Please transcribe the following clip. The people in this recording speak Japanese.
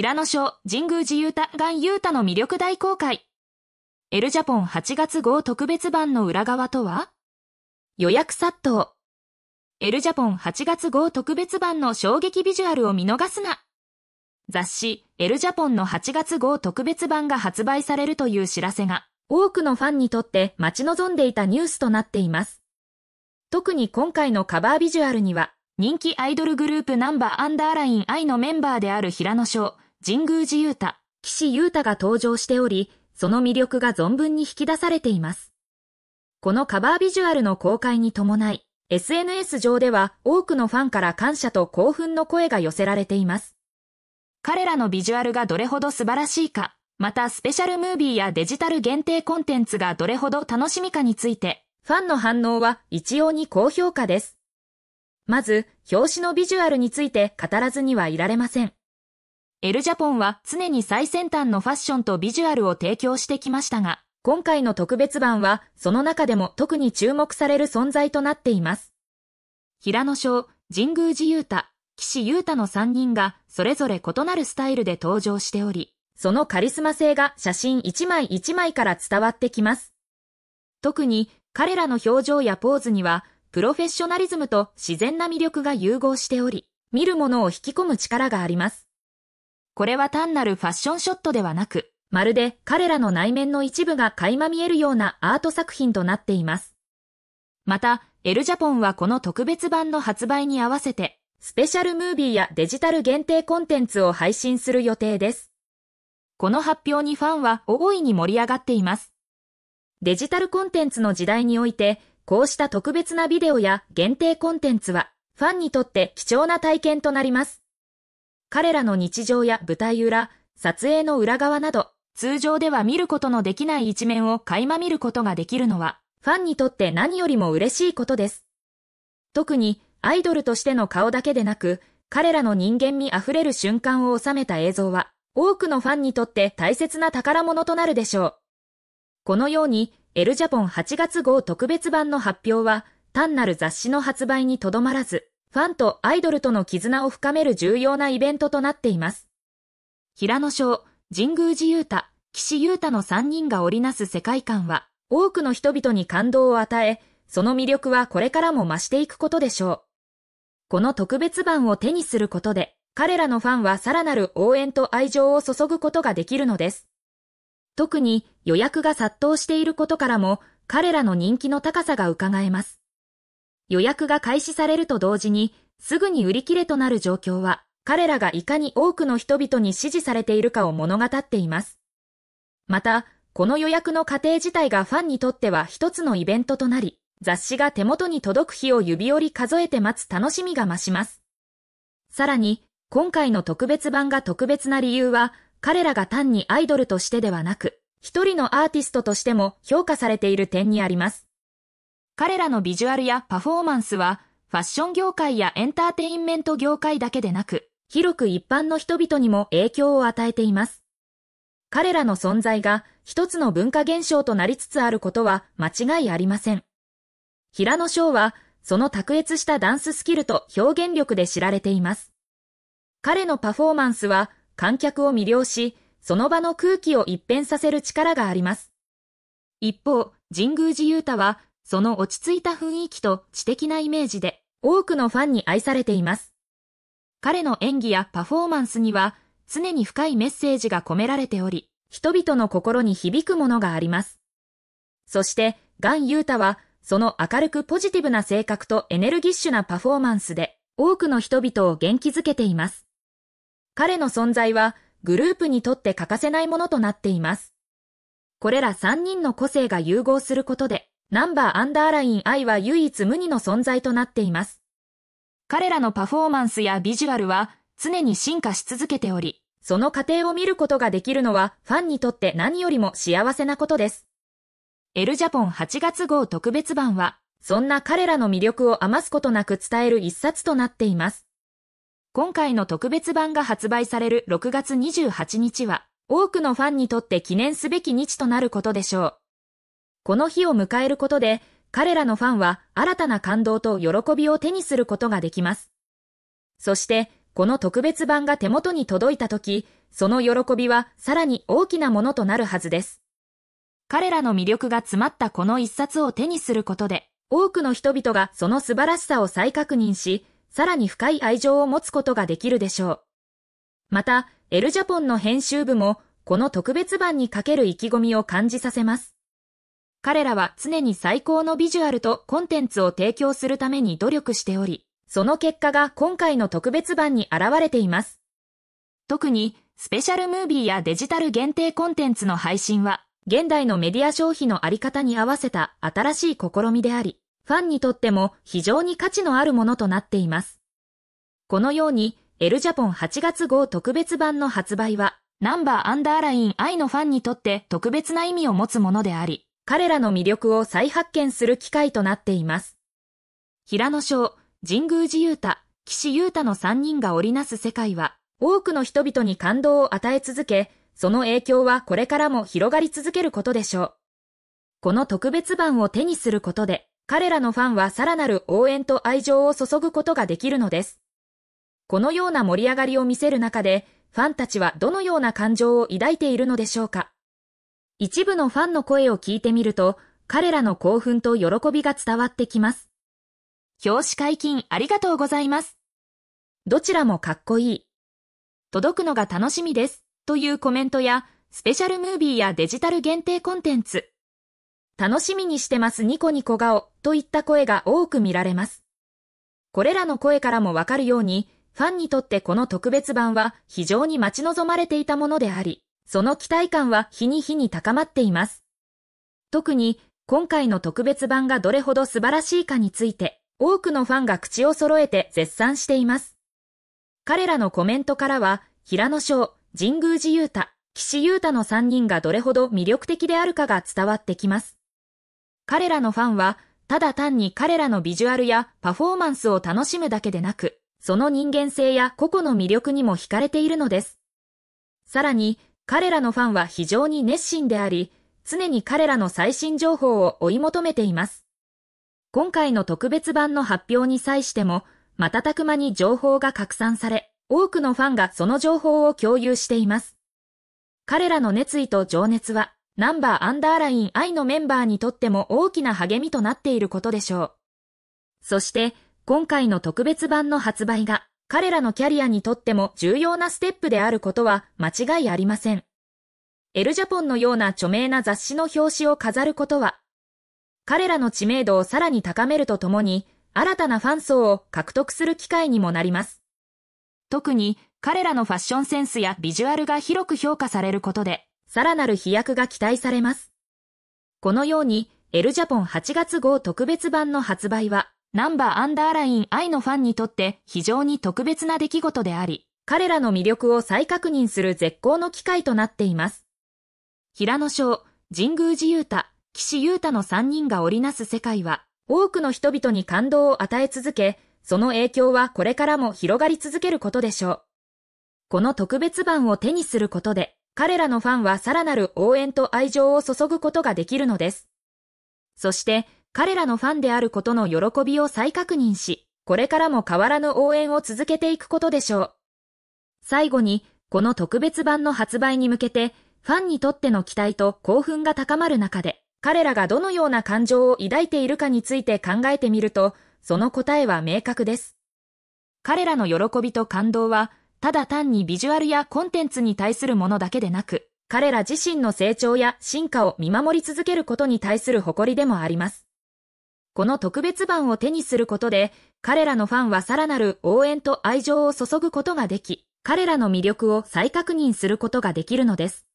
平野省神宮寺ガ太ユータの魅力大公開。エルジャポン8月号特別版の裏側とは予約殺到。エルジャポン8月号特別版の衝撃ビジュアルを見逃すな。雑誌、エルジャポンの8月号特別版が発売されるという知らせが、多くのファンにとって待ち望んでいたニュースとなっています。特に今回のカバービジュアルには、人気アイドルグループナンバーアンダーライン I のメンバーである平野翔、神宮寺雄太、岸優太が登場しており、その魅力が存分に引き出されています。このカバービジュアルの公開に伴い、SNS 上では多くのファンから感謝と興奮の声が寄せられています。彼らのビジュアルがどれほど素晴らしいか、またスペシャルムービーやデジタル限定コンテンツがどれほど楽しみかについて、ファンの反応は一様に高評価です。まず、表紙のビジュアルについて語らずにはいられません。エルジャポンは常に最先端のファッションとビジュアルを提供してきましたが、今回の特別版はその中でも特に注目される存在となっています。平野翔、神宮寺雄太、岸優太の3人がそれぞれ異なるスタイルで登場しており、そのカリスマ性が写真1枚1枚から伝わってきます。特に彼らの表情やポーズには、プロフェッショナリズムと自然な魅力が融合しており、見るものを引き込む力があります。これは単なるファッションショットではなく、まるで彼らの内面の一部が垣間見えるようなアート作品となっています。また、エルジャポンはこの特別版の発売に合わせて、スペシャルムービーやデジタル限定コンテンツを配信する予定です。この発表にファンは大いに盛り上がっています。デジタルコンテンツの時代において、こうした特別なビデオや限定コンテンツは、ファンにとって貴重な体験となります。彼らの日常や舞台裏、撮影の裏側など、通常では見ることのできない一面を垣間見ることができるのは、ファンにとって何よりも嬉しいことです。特に、アイドルとしての顔だけでなく、彼らの人間味あふれる瞬間を収めた映像は、多くのファンにとって大切な宝物となるでしょう。このように、エルジャポン8月号特別版の発表は、単なる雑誌の発売にとどまらず、ファンとアイドルとの絆を深める重要なイベントとなっています。平野翔、神宮寺雄太、岸優太の3人が織りなす世界観は、多くの人々に感動を与え、その魅力はこれからも増していくことでしょう。この特別版を手にすることで、彼らのファンはさらなる応援と愛情を注ぐことができるのです。特に予約が殺到していることからも、彼らの人気の高さが伺えます。予約が開始されると同時に、すぐに売り切れとなる状況は、彼らがいかに多くの人々に支持されているかを物語っています。また、この予約の過程自体がファンにとっては一つのイベントとなり、雑誌が手元に届く日を指折り数えて待つ楽しみが増します。さらに、今回の特別版が特別な理由は、彼らが単にアイドルとしてではなく、一人のアーティストとしても評価されている点にあります。彼らのビジュアルやパフォーマンスは、ファッション業界やエンターテインメント業界だけでなく、広く一般の人々にも影響を与えています。彼らの存在が一つの文化現象となりつつあることは間違いありません。平野翔は、その卓越したダンススキルと表現力で知られています。彼のパフォーマンスは観客を魅了し、その場の空気を一変させる力があります。一方、神宮寺勇太はその落ち着いた雰囲気と知的なイメージで、多くのファンに愛されています。彼の演技やパフォーマンスには、常に深いメッセージが込められており、人々の心に響くものがあります。そして、ガン・ユータは、その明るくポジティブな性格とエネルギッシュなパフォーマンスで、多くの人々を元気づけています。彼の存在は、グループにとって欠かせないものとなっています。これら3人の個性が融合することで、ナンバーアンダーライン I は唯一無二の存在となっています。彼らのパフォーマンスやビジュアルは常に進化し続けており、その過程を見ることができるのはファンにとって何よりも幸せなことです。エルジャポン8月号特別版は、そんな彼らの魅力を余すことなく伝える一冊となっています。今回の特別版が発売される6月28日は、多くのファンにとって記念すべき日となることでしょう。この日を迎えることで、彼らのファンは新たな感動と喜びを手にすることができます。そして、この特別版が手元に届いた時、その喜びはさらに大きなものとなるはずです。彼らの魅力が詰まったこの一冊を手にすることで、多くの人々がその素晴らしさを再確認し、さらに深い愛情を持つことができるでしょう。また、エルジャポンの編集部も、この特別版にかける意気込みを感じさせます。彼らは常に最高のビジュアルとコンテンツを提供するために努力しており、その結果が今回の特別版に現れています。特に、スペシャルムービーやデジタル限定コンテンツの配信は、現代のメディア消費のあり方に合わせた新しい試みであり、ファンにとっても非常に価値のあるものとなっています。このように、エルジャポン8月号特別版の発売は、ナンバーアンダーライン I のファンにとって特別な意味を持つものであり、彼らの魅力を再発見する機会となっています。平野翔、神宮寺勇太、岸優太の3人が織りなす世界は、多くの人々に感動を与え続け、その影響はこれからも広がり続けることでしょう。この特別版を手にすることで、彼らのファンはさらなる応援と愛情を注ぐことができるのです。このような盛り上がりを見せる中で、ファンたちはどのような感情を抱いているのでしょうか一部のファンの声を聞いてみると、彼らの興奮と喜びが伝わってきます。表紙解禁ありがとうございます。どちらもかっこいい。届くのが楽しみです。というコメントや、スペシャルムービーやデジタル限定コンテンツ。楽しみにしてますニコニコ顔といった声が多く見られます。これらの声からもわかるように、ファンにとってこの特別版は非常に待ち望まれていたものであり、その期待感は日に日に高まっています。特に今回の特別版がどれほど素晴らしいかについて、多くのファンが口を揃えて絶賛しています。彼らのコメントからは、平野翔、神宮寺優太、岸優太の3人がどれほど魅力的であるかが伝わってきます。彼らのファンは、ただ単に彼らのビジュアルやパフォーマンスを楽しむだけでなく、その人間性や個々の魅力にも惹かれているのです。さらに、彼らのファンは非常に熱心であり、常に彼らの最新情報を追い求めています。今回の特別版の発表に際しても、瞬く間に情報が拡散され、多くのファンがその情報を共有しています。彼らの熱意と情熱は、ナンバーアンダーライン I のメンバーにとっても大きな励みとなっていることでしょう。そして、今回の特別版の発売が、彼らのキャリアにとっても重要なステップであることは間違いありません。エルジャポンのような著名な雑誌の表紙を飾ることは、彼らの知名度をさらに高めるとともに、新たなファン層を獲得する機会にもなります。特に、彼らのファッションセンスやビジュアルが広く評価されることで、さらなる飛躍が期待されます。このように、エルジャポン8月号特別版の発売は、ナンバーアンダーライン愛のファンにとって非常に特別な出来事であり、彼らの魅力を再確認する絶好の機会となっています。平野翔、神宮寺雄太、岸優太の3人が織りなす世界は、多くの人々に感動を与え続け、その影響はこれからも広がり続けることでしょう。この特別版を手にすることで、彼らのファンはさらなる応援と愛情を注ぐことができるのです。そして、彼らのファンであることの喜びを再確認し、これからも変わらぬ応援を続けていくことでしょう。最後に、この特別版の発売に向けて、ファンにとっての期待と興奮が高まる中で、彼らがどのような感情を抱いているかについて考えてみると、その答えは明確です。彼らの喜びと感動は、ただ単にビジュアルやコンテンツに対するものだけでなく、彼ら自身の成長や進化を見守り続けることに対する誇りでもあります。この特別版を手にすることで、彼らのファンはさらなる応援と愛情を注ぐことができ、彼らの魅力を再確認することができるのです。